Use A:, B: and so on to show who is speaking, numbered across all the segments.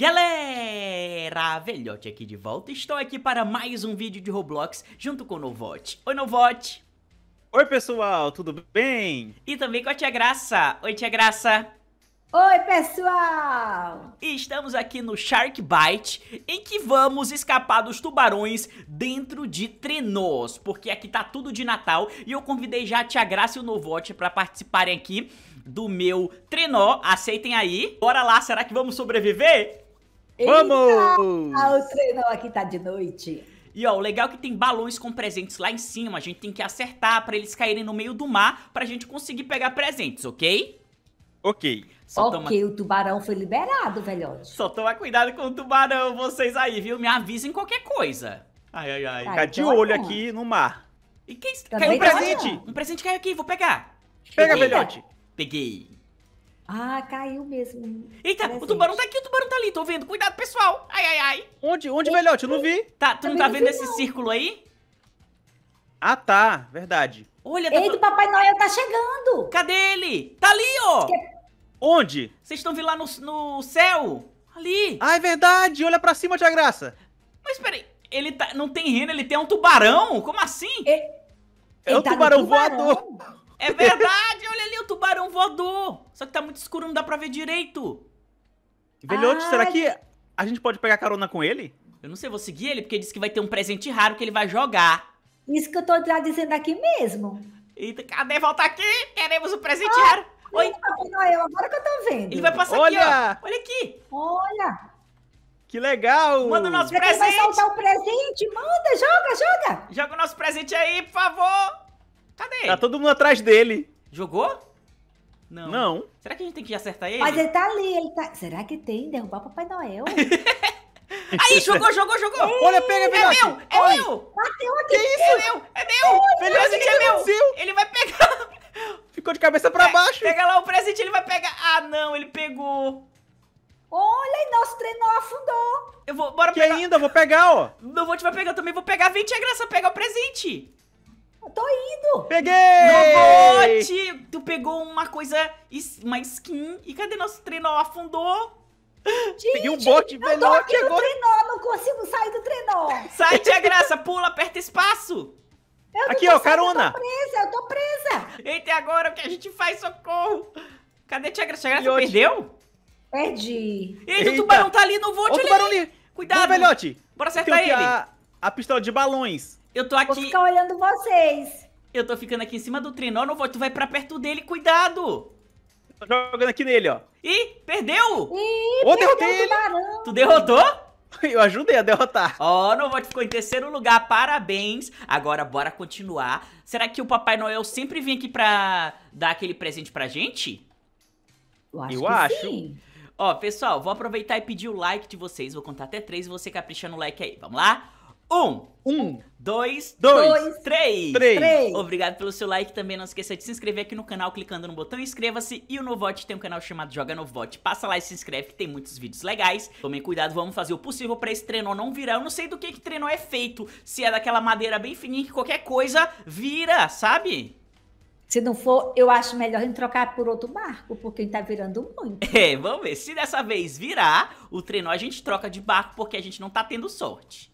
A: Galera, velhote aqui de volta, estou aqui para mais um vídeo de Roblox junto com o Novote. Oi Novote! Oi pessoal, tudo bem? E também com a Tia Graça. Oi Tia Graça! Oi, pessoal! Estamos aqui no Shark Bite, em que vamos escapar dos tubarões dentro de trenós, porque aqui tá tudo de Natal e eu convidei já a Tia Graça e o Novote para participarem aqui do meu trenó. Aceitem aí. Bora lá, será que vamos sobreviver? Vamos! Ah,
B: os treinão aqui tá de noite.
A: E ó, o legal é que tem balões com presentes lá em cima, a gente tem que acertar para eles caírem no meio do mar pra gente conseguir pegar presentes, ok? Ok. Só ok, toma...
B: o tubarão foi liberado, velhote.
A: Só toma cuidado com o tubarão, vocês aí, viu? Me avisem qualquer coisa. Ai, ai, ai. Tá, tá de então olho é aqui no mar. E quem... Tá caiu um presente! Um presente caiu aqui, vou pegar. Pega, velhote. Peguei. Ah, caiu mesmo. Eita, Parece o tubarão gente. tá aqui, o tubarão tá ali, tô vendo. Cuidado, pessoal. Ai, ai, ai. Onde, onde, velhote? Eu não vi. Tá, tu Também tá não tá vendo vi, esse não. círculo aí? Ah, tá. Verdade. Olha, tá... Eita, o Papai Noel tá chegando. Cadê ele? Tá ali, ó. Onde? Vocês estão vendo lá no, no céu? Ali. Ah, é verdade. Olha pra cima, Tia Graça. Mas peraí, ele tá... não tem rena, ele tem um tubarão? Como assim? Ele...
B: É um tá tubarão, tubarão
A: voador. É verdade, olha voador. Só que tá muito escuro, não dá pra ver direito. Velhote, será ah, que a gente pode pegar carona com ele? Eu não sei, vou seguir ele, porque ele disse que vai ter um presente raro que ele vai jogar.
B: Isso que eu tô dizendo aqui mesmo. Eita, cadê? Volta aqui! Queremos um presente ah, raro. Oi. Noel, agora que eu
A: tô vendo. Ele vai passar Olha. aqui, ó.
B: Olha aqui. Olha.
A: Que legal! Manda o nosso Será presente! Vai soltar o presente? Manda, joga, joga! Joga o nosso presente aí, por favor! Cadê? Tá todo mundo atrás dele. Jogou? Não. Não. Será que a gente tem que acertar ele? Mas ele tá
B: ali, ele tá. Será
A: que tem? Derrubar Papai Noel? Aí, jogou, jogou, jogou! Ei, Olha, pega, pega! É meu! É Oi. meu! Bateu aqui! Que isso? É meu! É meu! presente é meu! Aconteceu? Ele vai pegar! Ficou de cabeça pra é, baixo! Pega lá o presente, ele vai pegar! Ah, não, ele pegou! Olha, nosso trem afundou! Eu vou, bora que pegar! ainda? Vou pegar, ó! Não vou te vai pegar, também vou pegar! 20, Tia é Graça, pega o presente! Tô indo! Peguei! bot. Tu pegou uma coisa, uma skin. E cadê nosso trenó? Afundou! Gente, Peguei um bote de velhote agora! Eu tô aqui
B: trenó, não consigo sair do trenó! Sai, tia Graça!
A: Pula, aperta espaço! Eu aqui, ó, carona! Eu tô
B: presa, eu tô presa! Eita, agora o que a gente faz? Socorro! Cadê tia Graça? Tia Graça perdeu? Perdi. Eita, Eita, o tubarão tá ali no vote, olha tubarão ali! Cuidado! Vamos, velhote! Bora acertar ele!
A: a pistola de balões. Eu tô aqui. Vou ficar olhando vocês. Eu tô ficando aqui em cima do trenó, não vou. Tu vai pra perto dele, cuidado! Tô jogando aqui nele, ó. Ih, perdeu! Ih, oh, perdeu derrotei ele. Tu derrotou? Eu ajudei a derrotar. Ó, oh, Novote ficou em terceiro lugar, parabéns. Agora, bora continuar. Será que o Papai Noel sempre vem aqui pra dar aquele presente pra gente? Eu acho. Eu acho. Ó, pessoal, vou aproveitar e pedir o like de vocês. Vou contar até três e você capricha no like aí. Vamos lá? Um. Um. Dois, dois, dois três. três. Obrigado pelo seu like também. Não esqueça de se inscrever aqui no canal clicando no botão inscreva-se. E o Novote tem um canal chamado Joga Novote. Passa lá e se inscreve que tem muitos vídeos legais. Tomem cuidado, vamos fazer o possível pra esse trenó não virar. Eu não sei do que que trenó é feito. Se é daquela madeira bem fininha que qualquer coisa vira, sabe? Se não for, eu acho melhor gente
B: trocar por outro barco, porque tá virando muito.
A: É, vamos ver. Se dessa vez virar, o trenó a gente troca de barco porque a gente não tá tendo sorte.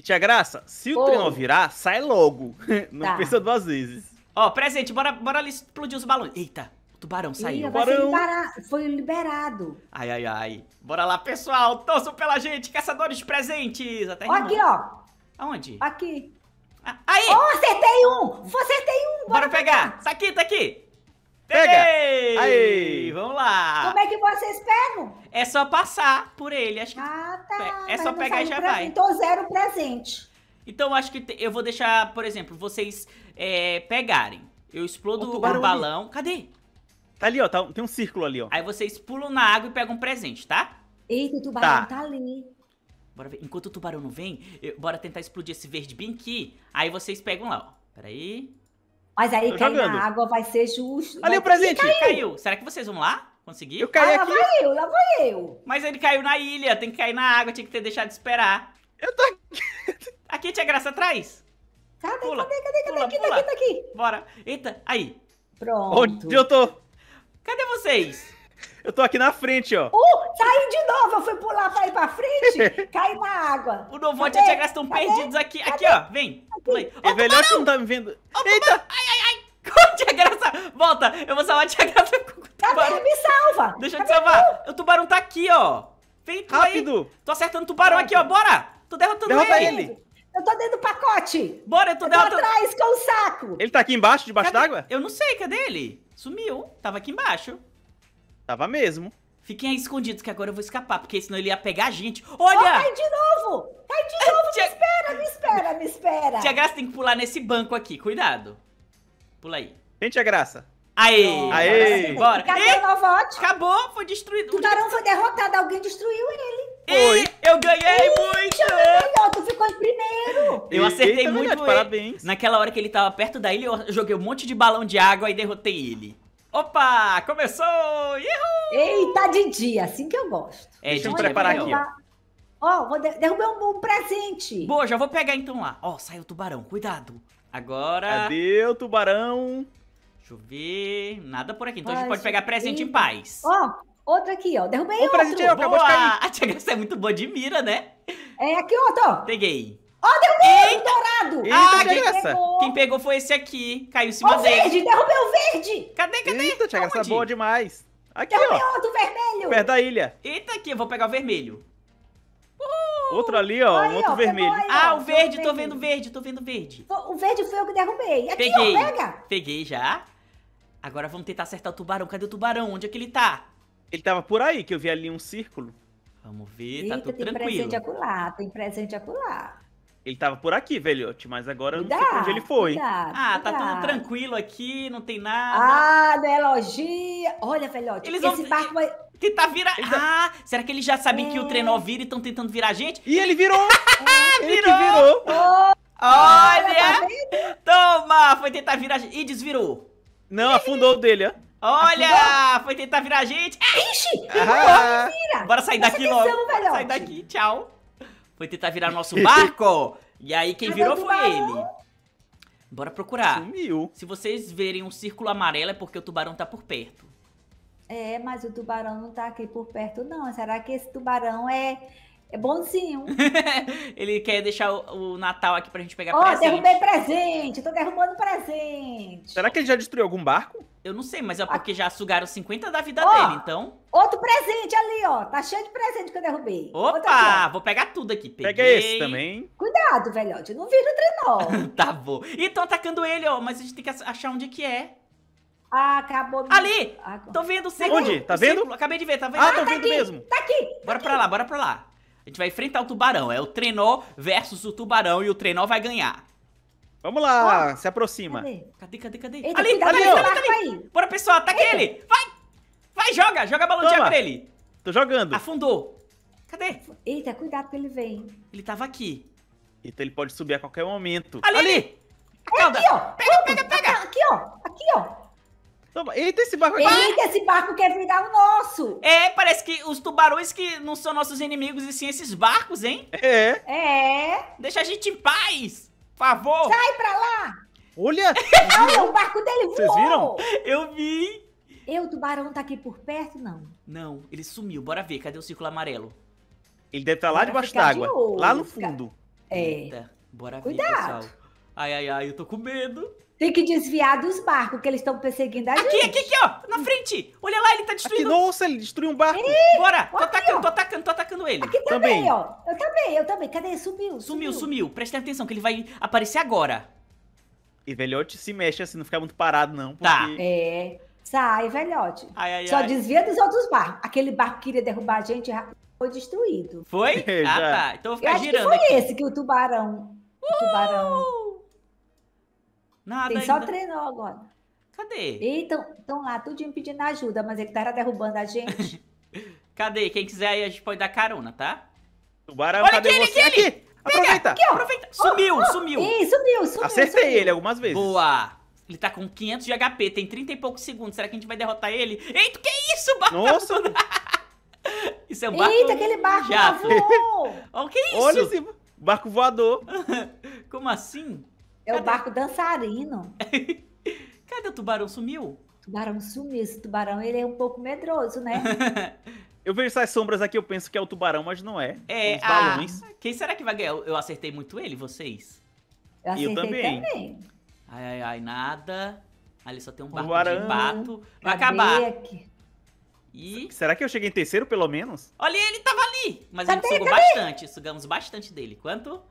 A: E Tia Graça, se o oh. trem virar, sai logo. Não tá. pensa duas vezes. Ó, presente, bora, bora ali explodir os balões. Eita, o tubarão saiu. Ih, tubarão.
B: Foi liberado.
A: Ai, ai, ai. Bora lá, pessoal. Torçam pela gente, caçadores de presentes. Até ó, aqui, ó. Aonde? Aqui. Ah, aí! Oh, acertei um! Acertei um! Bora, bora pegar! Tá aqui, tá aqui! Pega! Aí, vamos lá. Como é que vocês pegam? É só passar por ele. Acho que ah, tá. É só pegar e já vai. Então, zero presente. Então, acho que eu vou deixar, por exemplo, vocês é, pegarem. Eu explodo o, o balão. Ali. Cadê? Tá ali, ó. Tá, tem um círculo ali, ó. Aí vocês pulam na água e pegam um presente, tá? Eita, o tubarão tá, tá ali. Bora ver. Enquanto o tubarão não vem, eu, bora tentar explodir esse verde bem aqui. Aí vocês pegam lá, ó. Peraí. Mas aí tá cair na
B: água vai ser justo. Olha o presente. Caiu. caiu.
A: Será que vocês vão lá? Conseguir? Eu caí ah, aqui. Lá vai eu, lá vai eu. Mas ele caiu na ilha, tem que cair na água, tinha que ter deixado de esperar. Eu tô aqui. Aqui, Tia Graça, atrás. Cadê, pula, cadê, cadê, cadê? Pula, aqui, pula. tá aqui, tá aqui. Bora. Eita, aí. Pronto. Onde eu tô? Cadê vocês? Eu tô aqui na frente, ó.
B: Uh, saí de novo. Eu fui pular pra ir pra frente, caí na água. O Novante e a Tia estão perdidos aqui. Cadê? Aqui,
A: ó. Vem. Aqui. É melhor que não tá me vendo. Ô, Eita. Ai, ai, ai. Tia Graça, volta. Eu vou salvar a Tia Graça com o tubarão. Cadê? Me salva. Deixa eu te salvar. O tubarão tá aqui, ó. Vem tu Rápido. Aí. Tô acertando o tubarão aqui, ó. Bora. Tô derrotando Derrota ele. ele. Eu tô dentro do pacote! Bora, eu tô, eu tô dela, atrás tô... com o saco! Ele tá aqui embaixo, debaixo d'água? Eu não sei, cadê ele? Sumiu, tava aqui embaixo. Tava mesmo. Fiquem aí escondidos que agora eu vou escapar, porque senão ele ia pegar a gente. Olha! Oh, cai de novo! Cai de novo! Tia... Me espera, me espera, me espera! Tia Graça tem que pular nesse banco aqui, cuidado. Pula aí. Vem, Tia Graça. Aê! Oh, Aê! Bora! Cadê
B: o Novote? Acabou, foi destruído. O Tubarão foi derrotado, alguém destruiu ele. Foi! Eu ganhei Eita, muito! Ganhou, tu ficou em primeiro! Eu acertei é Eita, muito verdade,
A: ele. Parabéns. Naquela hora que ele tava perto da ilha, eu joguei um monte de balão de água e derrotei ele.
B: Opa, começou! Uhul! Eita, de dia, é assim que eu gosto.
A: É, deixa eu preparar aqui. Ó, oh, vou de derrubar um, um, presente. Boa, já vou pegar então lá. Ó, oh, saiu o tubarão, cuidado. Agora... Cadê o tubarão? Deixa eu ver... Nada por aqui, então a gente pode pegar presente em paz. Ó,
B: oh, outro aqui, ó. Derrubei um outro. presente eu, é, acabou de A
A: Tia Graça é muito boa de mira, né? É, aqui outro. Peguei. Ó, derrubei!
B: errado! Eita, ah, quem, pegou.
A: quem pegou foi esse aqui. Caiu em cima o verde! Derrubei o verde! Cadê, cadê? Eita, Thiago, essa é boa demais. Aqui, derrubei ó. outro vermelho! Perto da ilha. Eita, aqui, eu vou pegar o vermelho. Uhul. Outro ali, ó, aí, um outro ó, vermelho. Aí, ah, o verde, tô vendo vendo verde, tô vendo verde.
B: O verde foi eu que derrubei. Aqui, Peguei. ó, pega.
A: Peguei já. Agora vamos tentar acertar o tubarão. Cadê o tubarão? Onde é que ele tá? Ele tava por aí, que eu vi ali um círculo. Vamos ver, tá Eita, tá tudo tem tranquilo. Presente
B: acular, tem presente acular.
A: Ele tava por aqui, velhote, mas agora eu não dá, sei pra onde ele foi. Dá, ah, tá dá. tudo tranquilo aqui, não tem nada. Ah,
B: não é Olha, velhote, Eles esse vão...
A: barco vai... Tentar virar... Eles... Ah, será que eles já sabem é. que o é. trenó vira e estão tentando virar a gente? E ele virou! É. ele virou! virou. Oh. Olha! Tá Toma! Foi tentar virar a gente e desvirou. Não, afundou o dele, ó. Olha! Afundou? Foi tentar virar a gente. É, ixi! Ah. Vira. Bora sair Essa daqui logo. Sai daqui, tchau foi tentar virar nosso barco. e aí quem virou foi ele. Bora procurar. Sumiu. Se vocês verem um círculo amarelo é porque o tubarão tá por perto.
B: É, mas o tubarão não tá aqui por perto, não. Será que esse tubarão é é bonzinho.
A: ele quer deixar o, o, Natal aqui pra gente pegar oh, presente. Ó, derrubei
B: presente, tô derrubando presente.
A: Será que ele já destruiu algum barco? Eu não sei, mas é porque ah. já sugaram 50 da vida oh, dele, então.
B: Outro presente ali, ó. Tá cheio de presente que eu derrubei.
A: Opa, aqui, vou pegar tudo aqui. Peguei. Pega esse também. Cuidado, velhote, não vira o trenó. tá bom. E tão atacando ele, ó, mas a gente tem que achar onde que é. Ah, acabou. Ali! tô vendo o círculo. Onde? Tá vendo? Círculo. Acabei de ver, tá vendo? Ah, ah tô ah, tá vendo aqui, mesmo. Tá aqui. Tá bora aqui. pra lá, bora pra lá. A gente vai enfrentar o tubarão. É o trenó versus o tubarão e o trenó vai ganhar. Vamos lá, ah, se aproxima. Cadê, cadê, cadê? Eita, ali, cuidado, ali, ali, ali, ali. Bora, pessoal, ataque Eita. ele. Vai, vai, joga. Joga a de pra nele. Tô jogando. Afundou.
B: Cadê? Eita, cuidado que ele vem.
A: Ele tava aqui. então ele pode subir a qualquer momento. Ali,
B: ali. ali. Aqui, ó. Pega, pega, pega. Aqui, ó. Aqui, ó.
A: Toma. Eita, esse barco aqui. Eita, esse barco quer virar o nosso. É, parece que os tubarões que não são nossos inimigos, e sim esses barcos, hein? É. É. Deixa a gente em paz, por favor. Sai pra lá. Olha. Olha, o barco dele voou. Vocês viram? Eu vi.
B: Eu, o tubarão tá aqui por perto, não.
A: Não, ele sumiu. Bora ver, cadê o círculo amarelo? Ele deve estar tá lá debaixo d'água, de lá no fundo. É. Eita, bora Cuidado. ver, pessoal. Ai, ai, ai, eu tô com medo.
B: Tem que desviar dos barcos que eles estão perseguindo a aqui, gente. Aqui, aqui, ó.
A: Na frente. Olha lá, ele tá destruindo. Aqui, nossa, ele destruiu um barco. Ei, Bora. Tô atacando, ó. tô atacando, tô atacando ele. Aqui também, também, ó. Eu também, eu também. Cadê? Sumiu. Sumiu, sumiu. sumiu. Presta atenção que ele vai aparecer agora. E velhote se mexe assim, não fica muito parado, não. Tá. Porque... Tá.
B: É. Sai, velhote. Ai, ai, Só ai. desvia dos outros barcos. Aquele barco que iria derrubar a gente foi destruído.
A: Foi? ah, tá. Então eu vou ficar eu girando. Acho que foi aqui. esse
B: que o tubarão. Uh! O tubarão Nada Tem só ainda. trenó agora. Cadê? Então, estão lá, tudinho pedindo ajuda, mas ele tava tá derrubando a gente.
A: Cadê? Quem quiser aí, a gente pode dar carona, tá? Tubarão, Olha cadê aquele, você? Aquele. Aqui! Pega, aproveita! Aqui, aproveita! Sumiu, oh, oh. sumiu! Ih, sumiu, sumiu! Acertei sumiu. ele algumas vezes. Boa! Ele tá com 500 de HP, tem 30 e poucos segundos. Será que a gente vai derrotar ele? Eita, que isso, barco? Nossa! isso é um barco Eita, aquele barco jato. voou! Olha o que é isso? Olha esse barco voador. Como assim? É Cadê? o barco dançarino. Cadê o tubarão? Sumiu? O tubarão sumiu.
B: Esse tubarão, ele é um pouco medroso, né?
A: eu vejo essas sombras aqui, eu penso que é o tubarão, mas não é. É, é Os ah, balões. quem será que vai ganhar? Eu acertei muito ele, vocês? Eu acertei eu também. também. Ai, ai, ai, nada. Ali só tem um barco Tubarão. de pato. Vai Cadê acabar. Aqui? E... Será que eu cheguei em terceiro, pelo menos? Olha, ele tava ali! Mas cadê, ele sugou cadê? bastante, sugamos bastante dele. Quanto?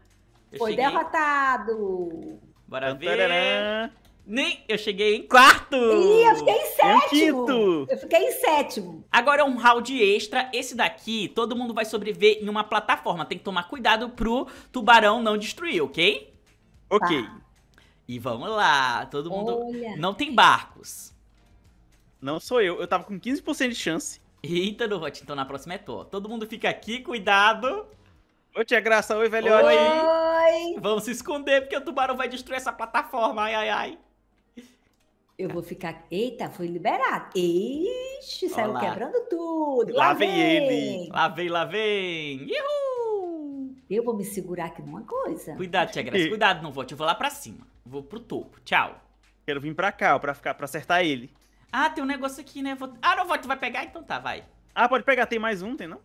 A: Eu Foi cheguei...
B: derrotado!
A: Bora ver! Nem, eu cheguei em quarto! Ih, eu fiquei em sétimo! Eu, eu fiquei em sétimo! Agora é um round extra. Esse daqui, todo mundo vai sobreviver em uma plataforma. Tem que tomar cuidado pro tubarão não destruir, ok? Ok. Tá. E vamos lá. Todo mundo... Olha. Não tem barcos. Não sou eu. Eu tava com 15% de chance. Eita, no hot. Então na próxima é tua. Todo mundo fica aqui, cuidado. Ô, tia Graça. Oi, velho. Oi. Oi ai. Vamos se esconder, porque o tubarão vai destruir essa plataforma. Ai, ai, ai.
B: Eu vou ficar. Eita, fui liberado.
A: Ixi,
B: saiu Olá. quebrando tudo. Lá, lá vem, vem ele.
A: Lá vem, lá vem.
B: Uhul.
A: Eu vou me segurar aqui numa coisa. Cuidado, Tia Graça. E... Cuidado, não volte. Eu vou lá pra cima. Vou pro topo. Tchau. Quero vir pra cá, ó, pra, ficar, pra acertar ele. Ah, tem um negócio aqui, né? Vou... Ah, não, volte. Vai pegar? Então tá, vai. Ah, pode pegar. Tem mais um, tem não?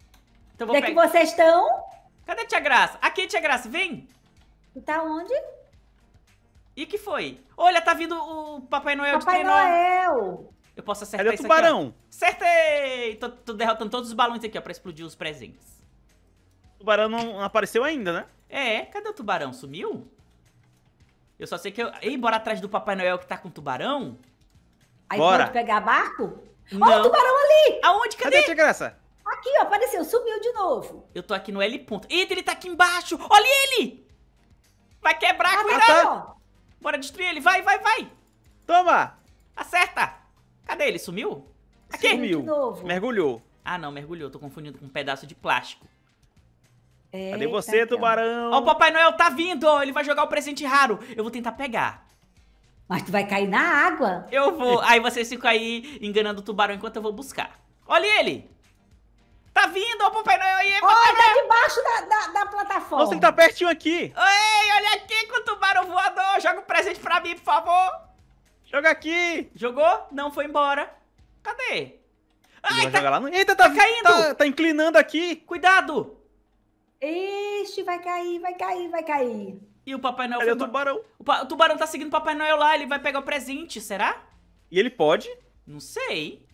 A: Então Onde é que vocês estão? Cadê a Tia Graça? Aqui, Tia Graça, vem. Tu tá onde? E que foi? Olha, tá vindo o Papai Noel Papai de Papai Noel! Eu posso acertar Cadê isso tubarão? aqui, Acertei! Tô, tô, derrotando todos os balões aqui, ó, pra explodir os presentes. O tubarão não apareceu ainda, né? É, cadê o tubarão? Sumiu? Eu só sei que eu... Ei, bora atrás do Papai Noel que tá com o tubarão? Aí bora. pode
B: pegar barco?
A: Não. Olha o tubarão ali! Aonde? Cadê? Cadê a graça? Aqui, ó, apareceu, sumiu de novo. Eu tô aqui no L ponto. Eita, ele tá aqui embaixo! Olha ele! Vai quebrar, ah, tá. cuidado! tá. Bora destruir ele, vai, vai, vai! Toma! Acerta! Cadê ele? Sumiu? Aqui! Sumiu. Mergulhou. Ah, não, mergulhou. Tô confundindo com um pedaço de plástico. Eita, Cadê você, então. tubarão? Ó, o Papai Noel tá vindo! Ele vai jogar o presente raro. Eu vou tentar pegar. Mas tu vai cair na água. Eu vou. Aí vocês ficam aí enganando o tubarão enquanto eu vou buscar. Olha ele! Tá vindo, ó, Papai Noel aí. Olha, tá Noel. debaixo da, da, da, plataforma. Nossa, ele tá pertinho aqui. Ei, olha aqui com o tubarão voador. Joga um presente pra mim, por favor. Joga aqui. Jogou? Não, foi embora. Cadê? Ai, ele vai tá... jogar lá no... Eita, tá, tá caindo. Tá, tá inclinando aqui. Cuidado. Este vai cair, vai cair, vai cair. E o Papai Noel... Cadê o tubarão? O, pa... o tubarão tá seguindo o Papai Noel lá. Ele vai pegar o presente, será? E ele pode? Não sei.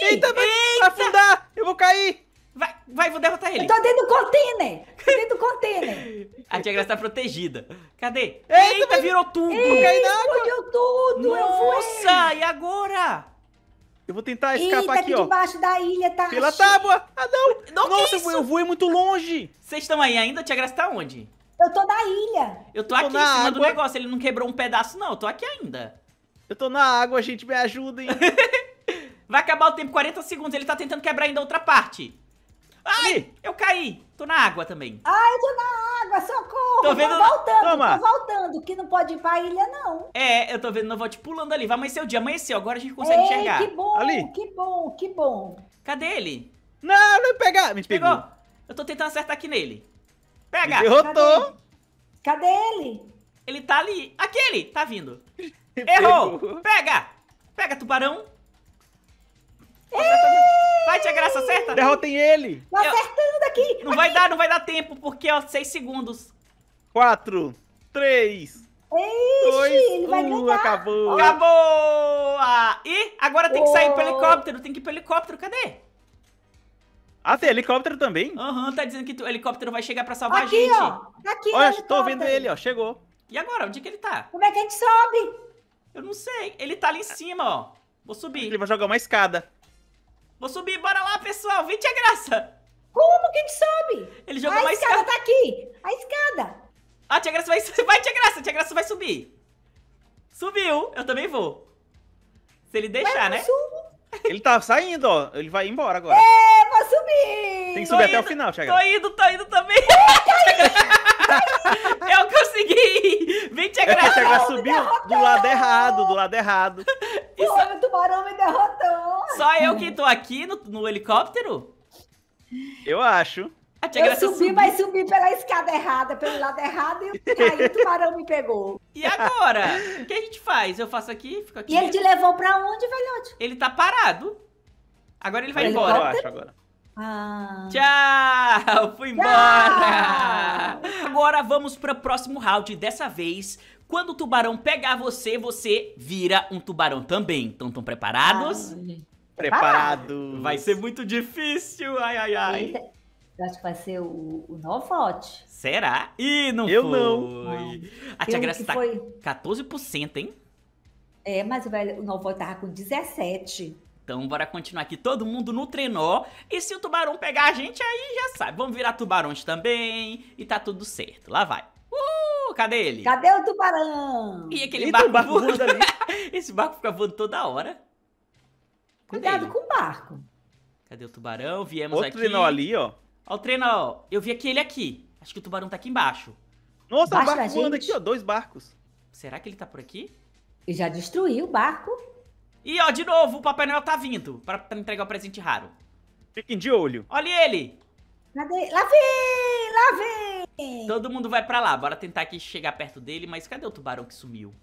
A: Eita, vai Eita. afundar. Eu vou cair. Vai, vai, vou derrotar ele. Eu tô dentro do container. Tô dentro do container. a Tia Graça tá protegida. Cadê? Eita, Eita virou tudo. Ei, explodiu tudo. Nossa, e agora? Eu vou tentar escapar Eita, aqui, aqui tá ó.
B: debaixo da ilha, tá? Pela tábua.
A: Ah, não. não Nossa, eu, eu voei muito longe. Vocês estão aí ainda? A Tia Graça tá onde? Eu tô na ilha. Eu tô, eu tô aqui em cima água. do negócio. Ele não quebrou um pedaço, não. Eu tô aqui ainda. Eu tô na água, gente. Me ajudem. Vai acabar o tempo. 40 segundos. Ele tá tentando quebrar ainda outra parte. Ai, Ali. eu caí. Tô na água também.
B: Ai, tô na água, socorro. Tô vendo... Tô voltando, Toma. tô voltando, que não pode
A: ir pra ilha, não. É, eu tô vendo vou te pulando ali. Vai amanhecer o dia, amanheceu, agora a gente consegue Ei, enxergar. que bom, Ali. que bom, que bom. Cadê ele? Não, não pegar. Me pegou. pegou. Eu tô tentando acertar aqui nele. Pega. Me derrotou. Cadê ele? Cadê ele? Ele tá ali. Aquele, tá vindo. Errou. Pegou. Pega. Pega, tubarão. Vai, Tia Graça, acerta! Derrotem ele! Tô acertando aqui! Não aqui. vai dar, não vai dar tempo, porque, ó, seis segundos. Quatro, três, Ixi, dois, ele um, acabou! Acabou! Ah, e agora tem que sair oh. pro helicóptero, tem que ir pro helicóptero, cadê? Ah, tem helicóptero também? Aham, uhum, tá dizendo que o helicóptero vai chegar pra salvar aqui, a gente. Ó, aqui, ó. Tô vendo ele, ó, chegou. E agora? Onde é que ele tá? Como é que a gente sobe? Eu não sei. Ele tá ali em cima, ó. Vou subir. Ele vai jogar uma escada. Vou subir, bora lá, pessoal. Vem, tia é Graça. Como? Quem sobe? Ele jogou a uma escada. A escada tá aqui. A escada. Ah, tia Graça vai... Vai, tia Graça. Tia Graça vai subir. Subiu. Eu também vou. Se ele deixar, né? Subo. Ele tá saindo, ó. Ele vai embora agora.
B: É, vou subir. Tem que subir tô até indo, o final, tia Graça. Tô indo, tô indo também. Eita, consegui! Vem te agradar! É te
A: subiu do lado errado, do lado errado. Isso...
B: Pô, o tubarão me derrotou!
A: Só eu que tô aqui no, no helicóptero? Eu acho. Ah, a subir, eu subi, subiu. mas
B: subi pela escada errada, pelo lado errado, e aí o tubarão me pegou.
A: E agora? O que a gente faz? Eu faço aqui, fico aqui. E ele te levou pra onde, velhote? Ele tá parado. Agora ele vai embora. Eu acho agora. Ah. Tchau! Fui embora! Tchau. Agora vamos para o próximo round. Dessa vez, quando o tubarão pegar você, você vira um tubarão também. Então, estão preparados? Ai. Ah, preparados! Ah, vai ser muito difícil! Ai, ai, ai! Eita. Eu acho que vai ser o, o Novote. Será? Ih, não Eu foi. não. não. A Tia Graça tá foi... 14%, hein?
B: É, mas o, o Novote tava com 17%.
A: Então bora continuar aqui todo mundo no trenó. E se o tubarão pegar a gente, aí já sabe. Vamos virar tubarões também e tá tudo certo. Lá vai. Uhul! Cadê ele? Cadê
B: o tubarão?
A: E aquele e barco, barco voando ali. Esse barco fica voando toda hora. Cadê Cuidado ele? com o barco. Cadê o tubarão? Viemos Outro aqui. Olha o trenó ali, ó. Olha o trenó. Eu vi aquele aqui. Acho que o tubarão tá aqui embaixo. Nossa, Baixa barco voando aqui, ó. Dois barcos. Será que ele tá por aqui? E já destruiu o barco. E ó, de novo, o Papai Noel tá vindo pra, pra entregar o um presente raro. Fiquem de olho. Olha ele! Lá vem,
B: lá vem!
A: Todo mundo vai pra lá, bora tentar aqui chegar perto dele, mas cadê o tubarão que sumiu?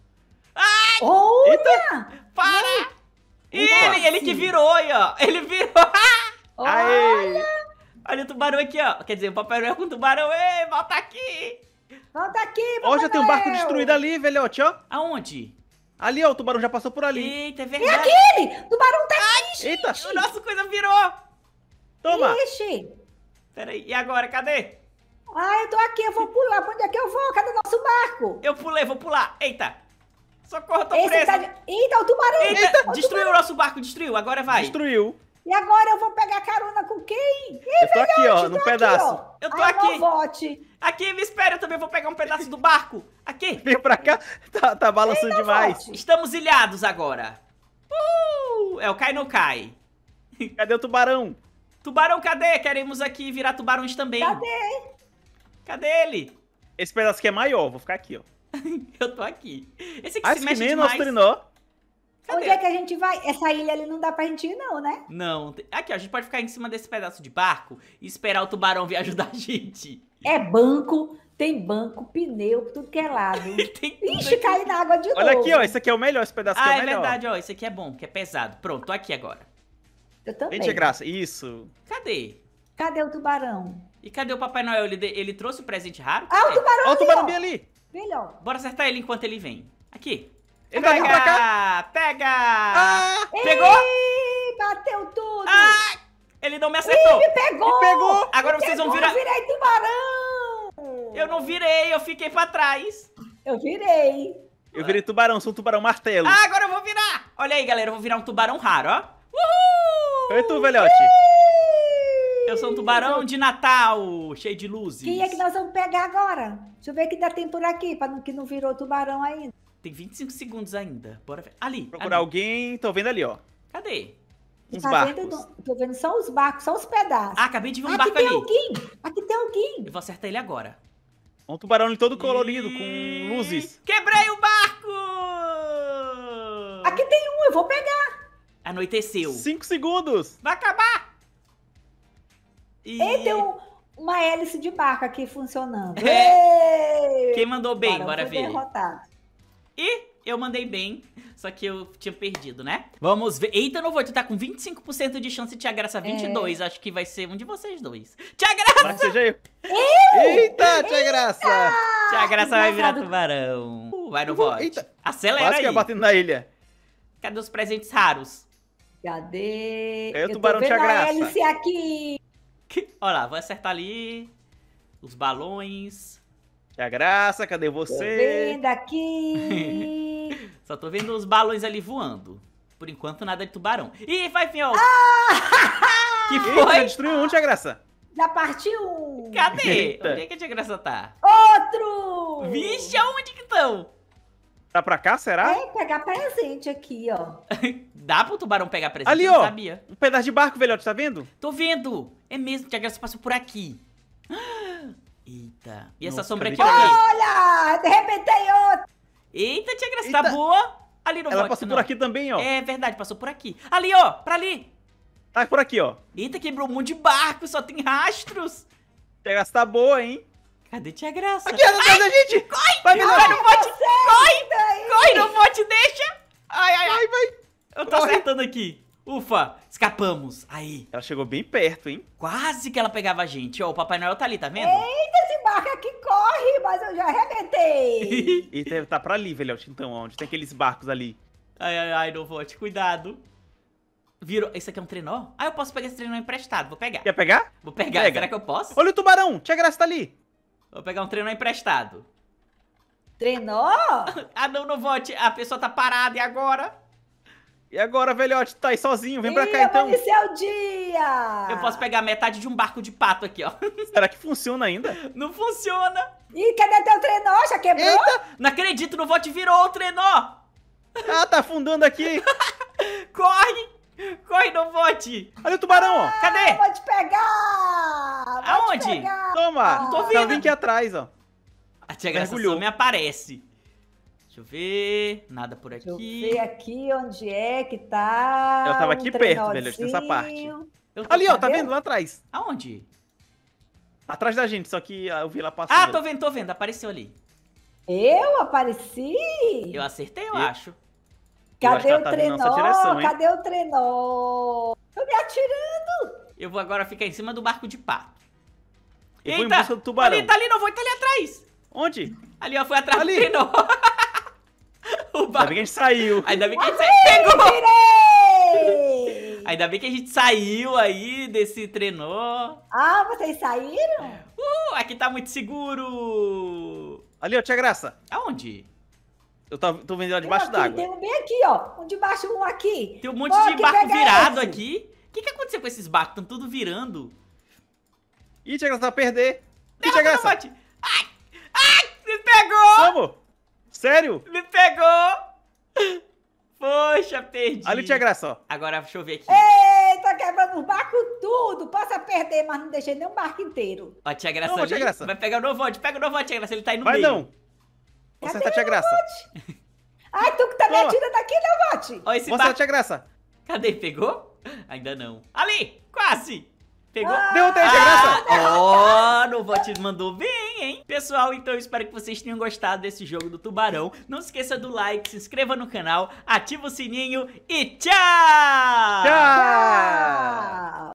A: Ai! Olha! Eita, para! E hum! ele, ele que virou aí, ó. Ele virou. Olha! Olha o tubarão aqui, ó. Quer dizer, o Papai Noel com o tubarão. Ei,
B: volta aqui! Volta aqui, Papai Ó, já tem um barco destruído
A: ali, velhote, ó. Aonde? Ali, ó, o tubarão já passou por ali. Eita, é, é verdade. É aquele! O tubarão tá aqui, Eita! O nosso coisa virou! Toma! Ixi! Peraí, e agora, cadê? Ah, eu tô aqui, eu vou pular. Pra onde é que eu vou? Cadê o nosso barco? Eu pulei, vou pular. Eita! Socorro, tô Esse presa. Tá... Eita, o tubarão! Eita, Eita o destruiu tubarão. o nosso barco, destruiu. Agora vai. Destruiu. E agora eu vou pegar carona com quem? Ei, eu tô velhote, aqui, ó, no pedaço. eu tô aqui. Vote. Aqui, me espera, eu também vou pegar um pedaço do barco. Aqui. Vem pra cá. Tá, tá balançando demais. Forte. Estamos ilhados agora. É, o cai não cai. Cadê o tubarão? Tubarão, cadê? Queremos aqui virar tubarões também. Cadê? Cadê ele? Esse pedaço aqui é maior, vou ficar aqui, ó. eu tô aqui. Esse aqui Acho se mexe que nem demais. nosso trinó.
B: Cadê? Onde é que a gente vai? Essa ilha ali não dá pra gente
A: ir, não, né? Não. Aqui, ó, a gente pode ficar em cima desse pedaço de barco e esperar o tubarão vir ajudar a gente.
B: É banco, tem banco, pneu, tudo que é lado. tem Ixi, cai na água de Olha novo. Olha aqui, ó. Esse aqui
A: é o melhor, esse pedaço aqui é o melhor. Ah, é verdade, ó. Esse aqui é bom, porque é pesado. Pronto, tô aqui agora. Eu também. Gente, é graça. Isso. Cadê? Cadê o tubarão? E cadê o Papai Noel? Ele, ele trouxe o presente raro? Ah, o tubarão Olha o tubarão ali, ali. Melhor. Bora acertar ele enquanto ele vem. Aqui. Ele pega, vir pra cá. Pega! Ah, Pegou? bateu tudo. Ah, ele não me acertou. Ih, me pegou. Me pegou. Agora me vocês pegou, vão virar... Eu virei tubarão. Eu não virei, eu fiquei pra trás. Eu virei. Eu virei tubarão, sou um tubarão martelo. Ah, agora eu vou virar. Olha aí, galera, eu vou virar um tubarão raro, ó. Uhul! E tu, velhote? Eu sou um tubarão de Natal, cheio de luzes. Quem é que nós
B: vamos pegar agora? Deixa eu ver que dá tá tempo por aqui, não, que não virou tubarão ainda.
A: Tem 25 segundos ainda. Bora ver. Ali. Procurar ali. alguém. Tô vendo ali, ó. Cadê? Uns tá barcos.
B: Vendo, tô vendo só os barcos, só os pedaços. Ah, acabei de ver um aqui barco ali. Aqui tem alguém.
A: Aqui tem alguém. Eu vou acertar ele agora. Um tubarão todo colorido, com luzes. Quebrei o barco! Aqui tem um, eu vou pegar. Anoiteceu. Cinco segundos. Vai acabar.
B: E... Ei, tem um, uma hélice de barco aqui funcionando. É.
A: Quem mandou bem, bora ver. Derrotado. E eu mandei bem, só que eu tinha perdido, né? Vamos ver. Eita, não vou, tu tá com 25% de chance de Tia Graça 22. É. Acho que vai ser um de vocês dois. Tia Graça! Vai seja eu. eu! Eita, Tia Graça! Tia Graça vai virar tubarão. Uh, vai no vote. Eita. Acelera Quase aí. que eu batendo na ilha. Cadê os presentes raros? Cadê? É o tubarão Tia Graça. hélice aqui. Olha lá, vou acertar ali. Os balões. Tia Graça, cadê você? Vem
B: daqui.
A: Só tô vendo os balões ali voando. Por enquanto, nada de tubarão.
B: Ih, vai, Fiel! Ah!
A: Que foi? Eita, destruiu um, Tia Graça.
B: Já partiu! Cadê? Eita. Onde
A: é que a Tia Graça tá?
B: Outro! Vixe, aonde que estão?
A: Tá pra cá, será?
B: É, pegar presente aqui, ó.
A: Dá pro tubarão pegar presente, Ali, ó, sabia. um pedaço de barco, velhote, tá vendo? Tô vendo! É mesmo, Tia Graça passou por aqui. Eita. E Nossa, essa sombra aqui,
B: Olha! De repente tem outro!
A: Eita, tia Graça, tá Eita. tá boa? Ali no Ela passou não. por aqui também, ó. É verdade, passou por aqui. Ali, ó, pra ali. Tá por aqui, ó. Eita, quebrou um monte de barco, só tem rastros. Tia Graça tá boa, hein? Cadê Tia Graça? Aqui, atrás da gente! Corre! Vai, menina! Corre, não bote! Corre! Daí. Corre, não bote, deixa! Ai, ai, ai! Vai, vai. Eu tô corre. acertando aqui. Ufa! Escapamos. Aí. Ela chegou bem perto, hein? Quase que ela pegava a gente. Ó, o Papai Noel tá ali, tá vendo?
B: Eita, esse barco aqui corre, mas eu já arrebentei.
A: e tá pra ali, velhote, então, onde tem aqueles barcos ali. Ai, ai, ai, Novote, cuidado. Virou. Isso aqui é um trenó? Ah, eu posso pegar esse trenó emprestado, vou pegar. Quer pegar? Vou pegar, Pega. será que eu posso? Olha o tubarão, Tia Graça tá ali. Vou pegar um trenó emprestado. Trenó? ah, não, Novote, a pessoa tá parada, e agora? E agora, velhote, tá aí sozinho, vem Ih, pra cá então. Esse é o dia! Eu posso pegar metade de um barco de pato aqui, ó. Será que funciona ainda? Não funciona! Ih, cadê teu trenó? Já quebrou? Eita. Não acredito, vou te virou o trenó! Ah, tá afundando aqui! Corre! Corre, não vote! Olha o tubarão, ah, ó! Cadê?
B: Vou te pegar!
A: Vou Aonde? Te pegar. Toma! Não tô tá vindo! Tá aqui atrás, ó. A tia Graça só me aparece. Deixa eu ver. Nada por aqui. Deixa eu
B: ver aqui onde
A: é que tá. Eu tava aqui um perto, velho. Essa parte. Ali, ó, tá vendo? Lá atrás. Aonde? Atrás da gente, só que ah, eu vi ela passando. Ah, tô vendo, tô vendo. Apareceu ali. Eu apareci? Eu acertei, eu, acho. Cadê eu acho o tá trenó? Cadê
B: o trenó? Tô me atirando.
A: Eu vou agora ficar em cima do barco de pato. Eita, em busca do tubarão. Ali, tá ali, não vou, tá ali atrás. Onde? Ali, ó, foi atrás ali. do trenó. Ainda bem que a gente saiu. Ainda bem que a gente saiu. Pegou! Ainda bem que a gente saiu aí desse trenó.
B: Ah, vocês saíram?
A: Uh, aqui tá muito seguro. Ali, ó, Tia Graça. Aonde? Eu tô, tô vendo lá debaixo d'água. Tem
B: um bem aqui, ó. Um debaixo, um aqui. Tem um monte Pô, de barco é virado esse?
A: aqui. O que, que aconteceu com esses barcos? Tão tudo virando. Ih, Tia Graça vai perder. Ih, Tia Graça. Ai, ai, me pegou. Vamos. Sério? Me pegou! Poxa, perdi. Ali tinha graça, ó. Agora, deixa eu ver aqui.
B: Eita, quebrando o barco tudo. Posso perder, mas não deixei nem barco inteiro.
A: Ó, tia Graça não, Tia graça. Vai pegar o Novote. Pega o Novote, tia Graça. Ele tá aí no Vai meio. Vai não. Vou acertar tá tia Graça. Ai, tu que tá Toma. me atira aqui, Novote. Ó, esse Vou a tia Graça. Cadê? Pegou? Ainda não. Ali! Quase! Pegou? Ah, Deu um teste, ah, graça! Ó, oh, Novotis mandou bem, hein? Pessoal, então eu espero que vocês tenham gostado desse jogo do tubarão. Não se esqueça do like, se inscreva no canal, ativa o sininho e Tchau! tchau.